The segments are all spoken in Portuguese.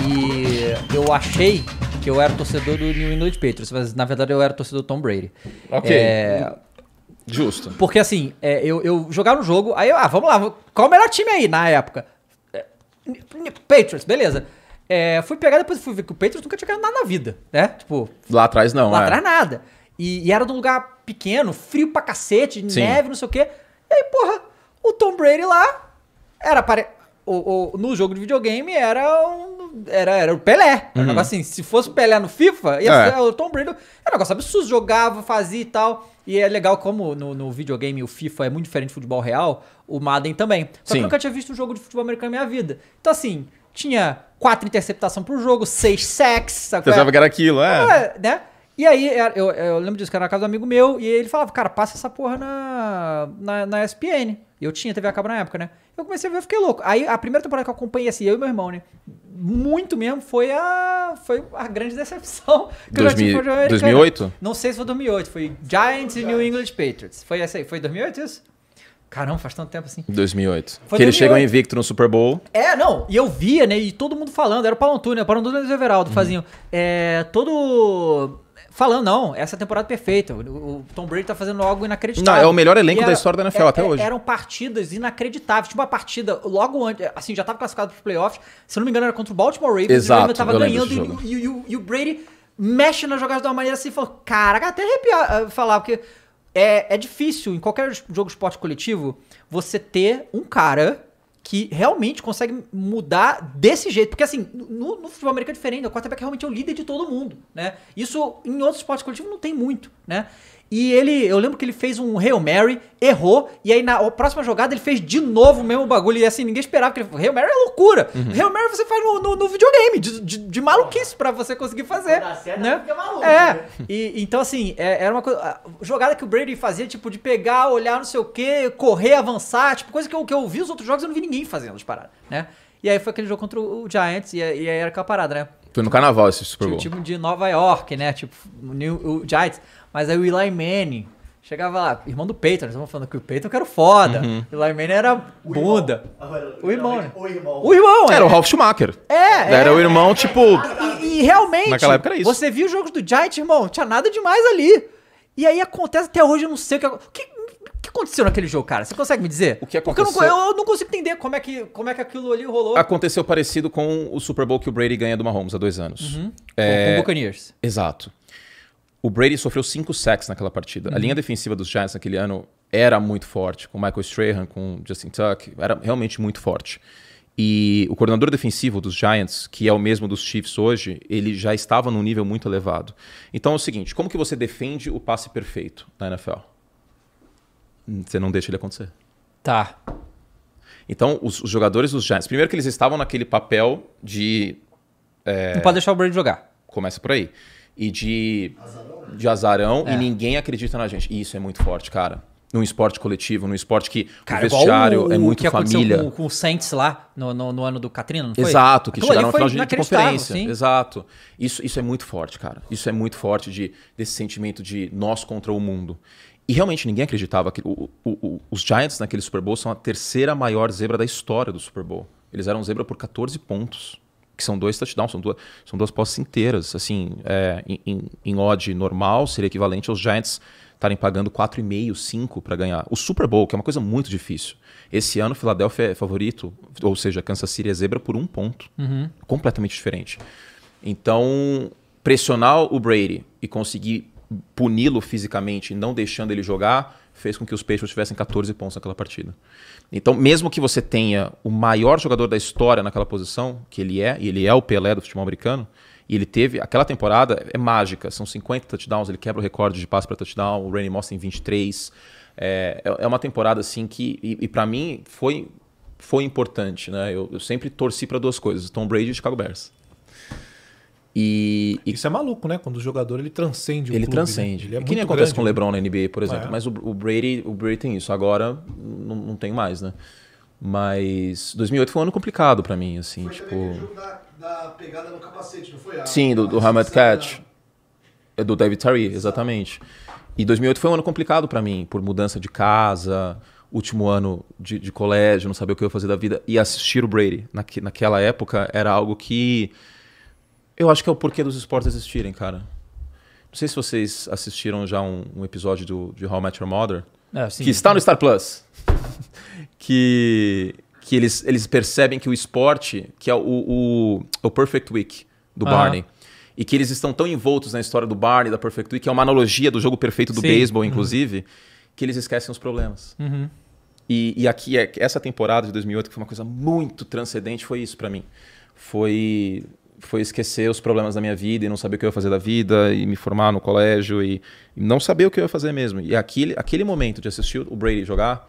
e eu achei que eu era torcedor do New England Patriots, mas na verdade eu era torcedor do Tom Brady. Ok. É... Justo. Porque assim, é, eu, eu jogava um jogo, aí eu, ah, vamos lá, qual é o melhor time aí na época? É, Patriots, beleza. É, fui pegar, depois fui ver que o Patriots nunca tinha ganhado nada na vida, né? Tipo. Lá atrás não, Lá é. atrás nada. E, e, era de um lugar pequeno, frio pra cacete, Sim. neve, não sei o quê. E aí, porra, o Tom Brady lá era. Pare... O, o, no jogo de videogame era um era, era o Pelé. Era uhum. assim, se fosse o Pelé no FIFA, ia é. o Tom Brady era um negócio absurdo, jogava, fazia e tal. E é legal como no, no videogame o FIFA é muito diferente do futebol real, o Madden também. Só Sim. que eu nunca tinha visto um jogo de futebol americano na minha vida. Então assim, tinha quatro interceptações por jogo, seis sacks, sabe? É? Pensava que era aquilo, é. é né? E aí, é, eu, eu lembro disso, que era na casa do amigo meu, e ele falava, cara, passa essa porra na, na, na ESPN. Eu tinha TV a cabo na época, né? Eu comecei a ver, eu fiquei louco. Aí, a primeira temporada que eu acompanhei, assim, eu e meu irmão, né? muito mesmo foi a, foi a grande decepção que 2000, eu já tive 2008? Não sei se foi 2008, foi Giants e New England Patriots. Foi essa aí, foi 2008 isso? Caramba, faz tanto tempo assim. 2008. Foi que 2008. eles chegam invicto no Super Bowl. É, não, e eu via, né, e todo mundo falando, era o Palantune, né, o Palantune e o Everaldo uhum. faziam. É, todo falando, não, essa é temporada perfeita. O, Tom Brady tá fazendo algo inacreditável. Não, é o melhor elenco era, da história da NFL é, até é, hoje. Eram partidas inacreditáveis. Tipo, uma partida logo antes, assim, já tava classificado pros playoffs. Se não me engano, era contra o Baltimore Ravens. Exato, e o tava ganhando e, e, e, e, o Brady mexe nas jogadas de uma maneira assim, falou, caraca, até arrepiar eh, falar, porque é, é difícil, em qualquer jogo de esporte coletivo, você ter um cara que realmente consegue mudar desse jeito. Porque, assim, no, no futebol americano é diferente, né? o quarterback realmente é o líder de todo mundo, né? Isso, em outros esportes coletivos, não tem muito, né? E ele, eu lembro que ele fez um Hail Mary, errou, e aí na próxima jogada ele fez de novo o mesmo bagulho. E assim, ninguém esperava, porque Hail Mary é loucura. Uhum. Hail Mary você faz no, no, no videogame, de, de, de, maluquice pra você conseguir fazer. Dá certo, né? maluco. É, né? e, então assim, é, era uma coisa, jogada que o Brady fazia, tipo, de pegar, olhar não sei o que, correr, avançar, tipo, coisa que eu, que eu vi os outros jogos eu não vi ninguém fazendo as paradas, né? E aí foi aquele jogo contra o Giants, e, e aí era aquela parada, né? Foi no carnaval esse Super Bowl. Tinha tipo um time de Nova York, né? Tipo, New, o Giants. Mas aí o Eli Manning chegava lá, irmão do Peyton, nós estamos falando que o Peyton que é era foda. Uhum. Eli Manning era o bunda. Irmão. O irmão, né? O irmão. O irmão era. era é. o Ralph Schumacher. É, é. Era é, o irmão, tipo... E, e, realmente... Naquela época era isso. Você viu os jogos do Giants, irmão? Tinha nada demais ali. E aí acontece até hoje, eu não sei o que... que aconteceu naquele jogo, cara? Você consegue me dizer? O que aconteceu? Porque eu não, eu não consigo entender como é, que, como é que aquilo ali rolou. Aconteceu parecido com o Super Bowl que o Brady ganha do Mahomes há dois anos. Uhum. É... Com, o Buccaneers. Exato. O Brady sofreu cinco sacks naquela partida. Uhum. A linha defensiva dos Giants naquele ano era muito forte, com Michael Strahan, com Justin Tuck, era realmente muito forte. E o coordenador defensivo dos Giants, que é o mesmo dos Chiefs hoje, ele já estava num nível muito elevado. Então é o seguinte, como que você defende o passe perfeito na NFL? Você não deixa ele acontecer. Tá. Então, os, os jogadores dos Giants, primeiro que eles estavam naquele papel de. É, não pode deixar o Brady jogar. Começa por aí. E de. Azarão. De azarão, é. e ninguém acredita na gente. E isso é muito forte, cara num esporte coletivo, num esporte que Cara, o vestiário o, é muito que família. Com, com o Saints lá no, no, no ano do Katrina, não foi? Exato, que Aquilo chegaram no final de conferência. Sim. Exato. Isso, isso é muito forte, cara. Isso é muito forte de, desse sentimento de nós contra o mundo. E realmente ninguém acreditava que o, o, o, os Giants naquele Super Bowl são a terceira maior zebra da história do Super Bowl. Eles eram zebra por 14 pontos, que são dois touchdowns, são duas, são duas posses inteiras. Assim, é, em, em, odd normal, seria equivalente aos Giants estarem pagando 4,5, 5 para ganhar. O Super Bowl, que é uma coisa muito difícil. Esse ano, Filadélfia é favorito, ou seja, Kansas City é zebra por um ponto. Uhum. Completamente diferente. Então, pressionar o Brady e conseguir puni-lo fisicamente, não deixando ele jogar, fez com que os Patriots tivessem 14 pontos naquela partida. Então, mesmo que você tenha o maior jogador da história naquela posição, que ele é, e ele é o Pelé do futebol americano, e ele teve. Aquela temporada é mágica, são 50 touchdowns, ele quebra o recorde de passe para touchdown, o Randy Moss tem 23. É, é, é uma temporada assim que, e, e para mim, foi, foi importante. Né? Eu, eu sempre torci para duas coisas: Tom Brady e Chicago Bears. E, e, Isso é maluco, né? Quando o jogador ele transcende o Ele clube, né? transcende. Né? Ele é que nem acontece grande, com o LeBron né? na NBA, por é. exemplo. é. Mas o, o, Brady, o Brady tem isso. Agora não, não tem mais, né? Mas 2008 foi um ano complicado para mim, assim, foi tipo. Jogo da, da pegada no capacete, não foi? A, Sim, do, do Hamad Catch. É do David Terry, exatamente. E 2008 foi um ano complicado para mim, por mudança de casa, último ano de, de, colégio, não saber o que eu ia fazer da vida. E assistir o Brady naque, naquela época era algo que eu acho que é o porquê dos esportes existirem, cara. Não sei se vocês assistiram já um, um episódio do, de How I Met Your Mother, é, sim, que está no Star Plus. que que eles, eles percebem que o esporte, que é o, o, o Perfect Week do ah. Barney, e que eles estão tão envoltos na história do Barney, da Perfect Week, que é uma analogia do jogo perfeito do beisebol, uhum. inclusive, uhum. que eles esquecem os problemas. Uhum. E, e aqui, é, essa temporada de 2008, que foi uma coisa muito transcendente, foi isso para mim. Foi foi esquecer os problemas da minha vida e não saber o que eu ia fazer da vida e me formar no colégio e, e não saber o que eu ia fazer mesmo. E aquele, aquele momento de assistir o Brady jogar,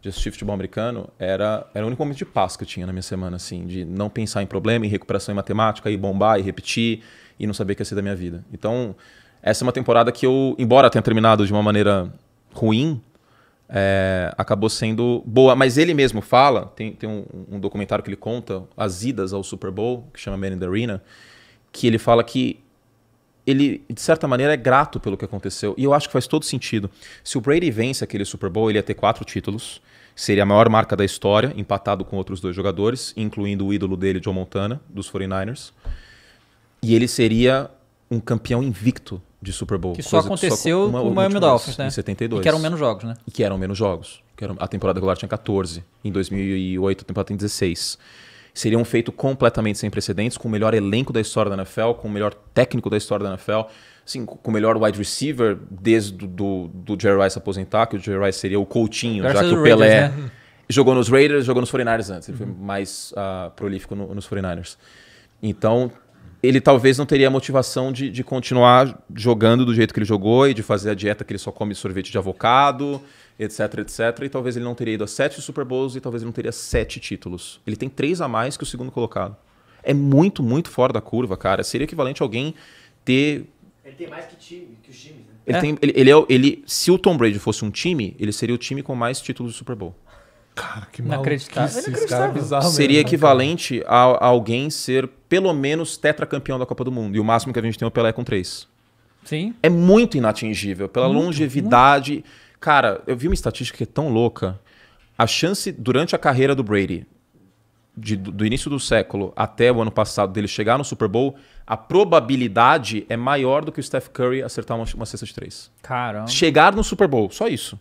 de assistir futebol americano, era, era o único momento de paz que eu tinha na minha semana, assim, de não pensar em problema, em recuperação em matemática, e bombar, e repetir, e não saber o que ia ser da minha vida. Então, essa é uma temporada que eu, embora tenha terminado de uma maneira ruim, é, acabou sendo boa. Mas ele mesmo fala, tem, tem um, um, documentário que ele conta, as idas ao Super Bowl, que chama Man in the Arena, que ele fala que ele, de certa maneira, é grato pelo que aconteceu. E eu acho que faz todo sentido. Se o Brady vence aquele Super Bowl, ele ia ter quatro títulos. Seria a maior marca da história, empatado com outros dois jogadores, incluindo o ídolo dele, John Montana, dos 49ers. E ele seria um campeão invicto de Super Bowl. Que só aconteceu só, uma, com o Miami Dolphins, né? Em 72. E que eram menos jogos, né? E que eram menos jogos. Eram, a temporada regular tinha 14. Em 2008, a temporada tem 16. Seria um feito completamente sem precedentes, com o melhor elenco da história da NFL, com o melhor técnico da história da NFL, assim, com o melhor wide receiver desde do, do, do Jerry Rice aposentar, que o Jerry Rice seria o Coutinho, já que o Raiders, Pelé... Né? Jogou nos Raiders, jogou nos 49ers antes. Ele uhum. foi mais uh, prolífico no, nos 49ers. Então, ele talvez não teria a motivação de, de continuar jogando do jeito que ele jogou e de fazer a dieta que ele só come sorvete de avocado, etc, etc. E talvez ele não teria ido a sete Super Bowls e talvez ele não teria sete títulos. Ele tem três a mais que o segundo colocado. É muito, muito fora da curva, cara. Seria equivalente a alguém ter. Ele tem mais que, time, que os times, né? Ele, é. tem, ele, ele, é, ele, se o Tom Brady fosse um time, ele seria o time com mais títulos de Super Bowl. Cara, que é Bizarro Seria mesmo, né, equivalente a, a, alguém ser pelo menos tetracampeão da Copa do Mundo. E o máximo que a gente tem é o Pelé com três. Sim. É muito inatingível. Pela muito, longevidade. Muito. Cara, eu vi uma estatística que é tão louca. A chance durante a carreira do Brady, de, do início do século até o ano passado, dele chegar no Super Bowl, a probabilidade é maior do que o Steph Curry acertar uma, uma cesta de três. Caramba. Chegar no Super Bowl, só isso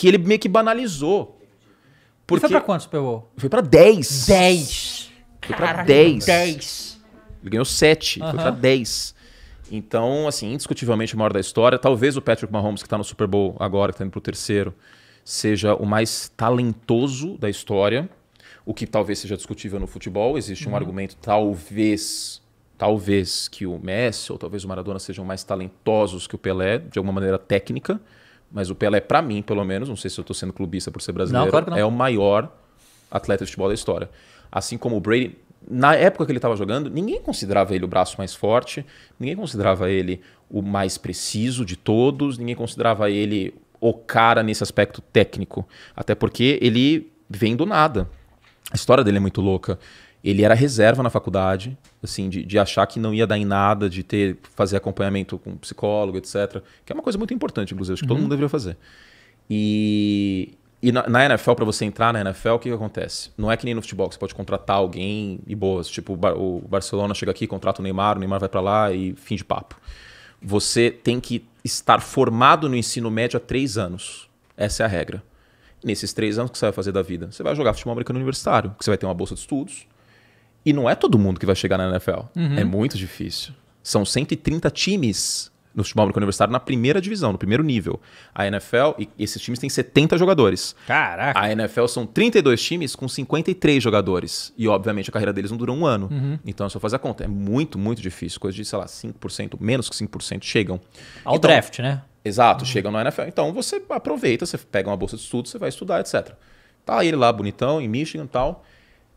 que ele meio que banalizou. Porque... E foi pra quanto Super Bowl? Foi pra 10. 10. Foi para pra 10. 10. Ele ganhou 7, uh -huh. foi pra 10. Então, assim, indiscutivelmente o maior da história. Talvez o Patrick Mahomes, que tá no Super Bowl agora, que tá indo pro terceiro, seja o mais talentoso da história. O que talvez seja discutível no futebol. Existe um uhum. argumento, talvez, talvez que o Messi ou talvez o Maradona sejam mais talentosos que o Pelé, de alguma maneira técnica mas o Pelé, para mim, pelo menos, não sei se eu estou sendo clubista por ser brasileiro, não, claro é o maior atleta de futebol da história. Assim como o Brady, na época que ele estava jogando, ninguém considerava ele o braço mais forte, ninguém considerava ele o mais preciso de todos, ninguém considerava ele o cara nesse aspecto técnico. Até porque ele vem do nada. A história dele é muito louca ele era reserva na faculdade, assim, de, de, achar que não ia dar em nada, de ter fazer acompanhamento com psicólogo, etc. Que é uma coisa muito importante, inclusive, acho que uhum. todo mundo deveria fazer. E, e na, na NFL, para você entrar na NFL, o que, que, acontece? Não é que nem no futebol, que você pode contratar alguém e boas. Tipo, o Barcelona chega aqui, contrata o Neymar, o Neymar vai para lá e fim de papo. Você tem que estar formado no ensino médio há três anos. Essa é a regra. Nesses três anos que você vai fazer da vida, você vai jogar futebol americano universitário, que você vai ter uma bolsa de estudos, e não é todo mundo que vai chegar na NFL. Uhum. É muito difícil. São 130 times no futebol americano universitário na primeira divisão, no primeiro nível. A NFL, e esses times têm 70 jogadores. Caraca! A NFL são 32 times com 53 jogadores. E, obviamente, a carreira deles não dura um ano. Uhum. Então, é só fazer a conta. É muito, muito difícil. Coisa de, sei lá, 5%, menos que 5% chegam. Ao então, draft, né? Exato, uhum. chegam na NFL. Então, você aproveita, você pega uma bolsa de estudo, você vai estudar, etc. Tá ele lá, bonitão, em Michigan e tal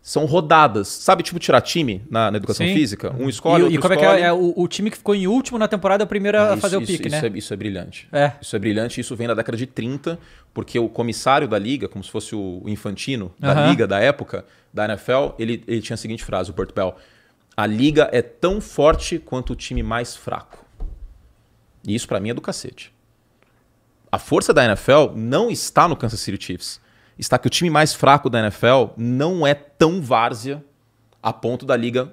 são rodadas. Sabe, tipo, tirar time na, na educação Sim. física? Um escolhe, e, e como escolhe. é que é? é, o, o, time que ficou em último na temporada é o primeiro a fazer isso, o pique, isso né? É, isso é brilhante. É. Isso é brilhante. Isso vem da década de 30, porque o comissário da liga, como se fosse o infantino da uh -huh. liga da época, da NFL, ele, ele tinha a seguinte frase, o porto Bell. A liga é tão forte quanto o time mais fraco. E isso para mim é do cacete. A força da NFL não está no Kansas City Chiefs está que o time mais fraco da NFL não é tão várzea a ponto da liga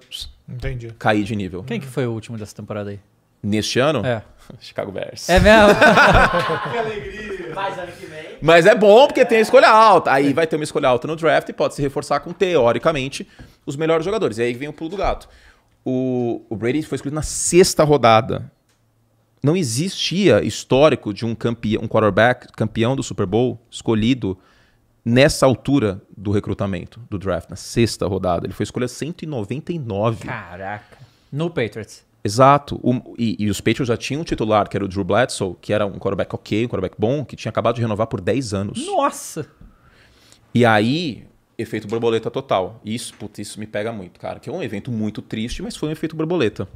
Entendi. cair de nível. Quem que foi o último dessa temporada aí? Neste ano? É. Chicago Bears. É mesmo? que alegria. Mais ano que vem. Mas é bom porque tem a escolha alta. Aí vai ter uma escolha alta no draft e pode se reforçar com, teoricamente, os melhores jogadores. E aí vem o pulo do gato. O, o Brady foi escolhido na sexta rodada. Não existia histórico de um campeão, um quarterback campeão do Super Bowl escolhido nessa altura do recrutamento, do draft, na sexta rodada. Ele foi escolha 199. Caraca. No Patriots. Exato. O, e, e, os Patriots já tinham um titular, que era o Drew Bledsoe, que era um quarterback ok, um quarterback bom, que tinha acabado de renovar por 10 anos. Nossa! E aí, efeito borboleta total. Isso, putz, isso me pega muito, cara. Que é um evento muito triste, mas foi um efeito borboleta.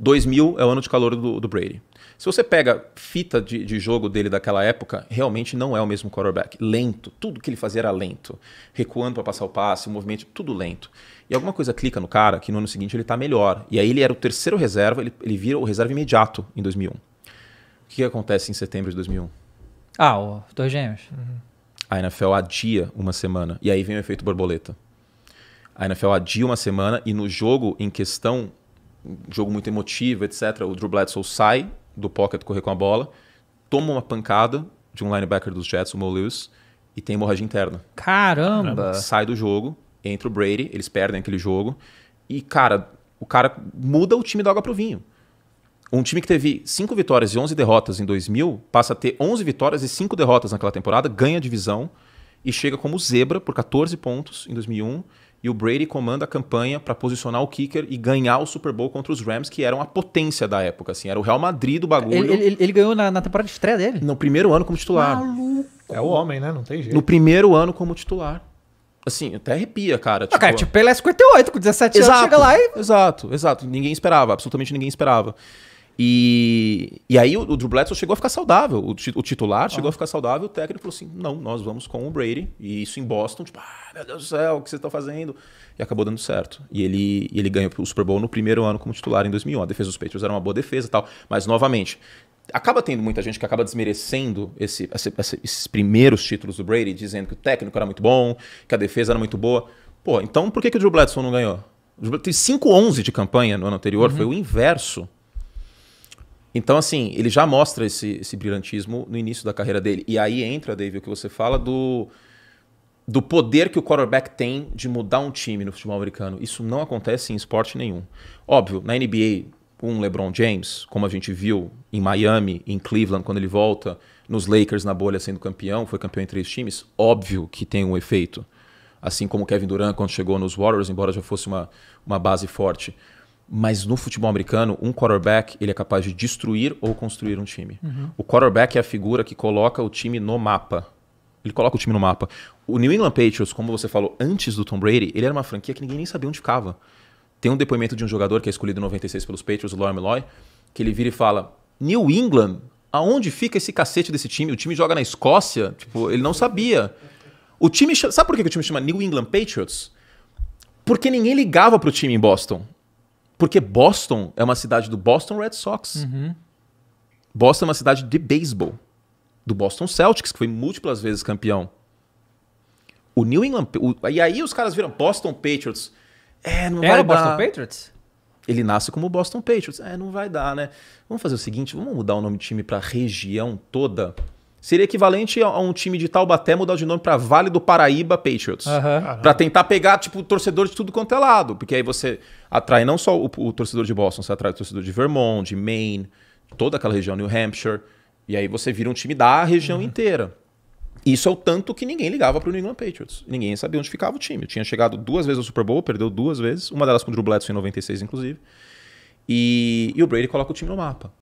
2000 é o ano de calor do, do Brady. Se você pega fita de, de, jogo dele daquela época, realmente não é o mesmo quarterback. Lento. Tudo que ele fazia era lento. Recuando para passar o passe, o movimento, tudo lento. E alguma coisa clica no cara que no ano seguinte ele está melhor. E aí ele era o terceiro reserva, ele, ele vira o reserva imediato em 2001. O que, que acontece em setembro de 2001? Ah, o dois gêmeos. Uhum. A NFL adia uma semana. E aí vem o efeito borboleta. A NFL adia uma semana e no jogo em questão jogo muito emotivo, etc. O Drew Bledsoe sai do pocket correr com a bola, toma uma pancada de um linebacker dos Jets, o Mo Lewis, e tem hemorragia interna. Caramba! Sai do jogo, entra o Brady, eles perdem aquele jogo. E, cara, o cara muda o time da água pro vinho. Um time que teve 5 vitórias e 11 derrotas em 2000 passa a ter 11 vitórias e 5 derrotas naquela temporada, ganha a divisão e chega como zebra por 14 pontos em 2001 e o Brady comanda a campanha para posicionar o kicker e ganhar o Super Bowl contra os Rams, que eram a potência da época. Assim, era o Real Madrid do bagulho. Ele, ele, ele ganhou na, na, temporada de estreia dele? No primeiro ano como titular. Maluco. É o homem, né? Não tem jeito. No primeiro ano como titular. Assim, até arrepia, cara. Ah, tipo, cara, tipo, ele é 58, com 17 exato, anos, chega lá e. Exato, exato. Ninguém esperava, absolutamente ninguém esperava. E, e aí o, o Drew Bledsoe chegou a ficar saudável, o, o titular ah. chegou a ficar saudável, o técnico falou assim, não, nós vamos com o Brady. E isso em Boston, tipo, ah, meu Deus do céu, o que vocês estão fazendo? E acabou dando certo. E ele, ele ganhou o Super Bowl no primeiro ano como titular em 2001. A defesa dos Patriots era uma boa defesa e tal, mas novamente... Acaba tendo muita gente que acaba desmerecendo esse, esse, esses primeiros títulos do Brady, dizendo que o técnico era muito bom, que a defesa era muito boa. Pô, então por que, que o Drew Bledsoe não ganhou? Teve 5-11 de campanha no ano anterior, uhum. foi o inverso então, assim, ele já mostra esse, esse brilhantismo no início da carreira dele. E aí entra, David, o que você fala do, do poder que o quarterback tem de mudar um time no futebol americano. Isso não acontece em esporte nenhum. Óbvio, na NBA, um LeBron James, como a gente viu em Miami, em Cleveland, quando ele volta, nos Lakers na bolha sendo campeão, foi campeão em três times, óbvio que tem um efeito. Assim como Kevin Durant quando chegou nos Warriors, embora já fosse uma, uma base forte. Mas no futebol americano, um quarterback ele é capaz de destruir ou construir um time. Uhum. O quarterback é a figura que coloca o time no mapa. Ele coloca o time no mapa. O New England Patriots, como você falou, antes do Tom Brady, ele era uma franquia que ninguém nem sabia onde ficava. Tem um depoimento de um jogador que é escolhido em 96 pelos Patriots, o Lauren Malloy, que ele vira e fala: New England, aonde fica esse cacete desse time? O time joga na Escócia? Tipo, ele não sabia. O time. Sabe por que o time chama New England Patriots? Porque ninguém ligava pro time em Boston. Porque Boston é uma cidade do Boston Red Sox. Uhum. Boston é uma cidade de beisebol. Do Boston Celtics, que foi múltiplas vezes campeão. O New England. O, e aí os caras viram Boston Patriots. É, não Era vai Boston dar. Patriots? Ele nasce como Boston Patriots. É, não vai dar, né? Vamos fazer o seguinte: vamos mudar o nome do time para região toda. Seria equivalente a um time de Taubaté mudar de nome para Vale do Paraíba Patriots. Uhum. Para tentar pegar, tipo, torcedor de tudo quanto é lado. Porque aí você atrai não só o, o, torcedor de Boston, você atrai o torcedor de Vermont, de Maine, toda aquela região, New Hampshire. E aí você vira um time da região uhum. inteira. Isso é o tanto que ninguém ligava para o New England Patriots. Ninguém sabia onde ficava o time. Tinha chegado duas vezes ao Super Bowl, perdeu duas vezes. Uma delas com o Drew Bledsoe em 96, inclusive. E, e o Brady coloca o time no mapa.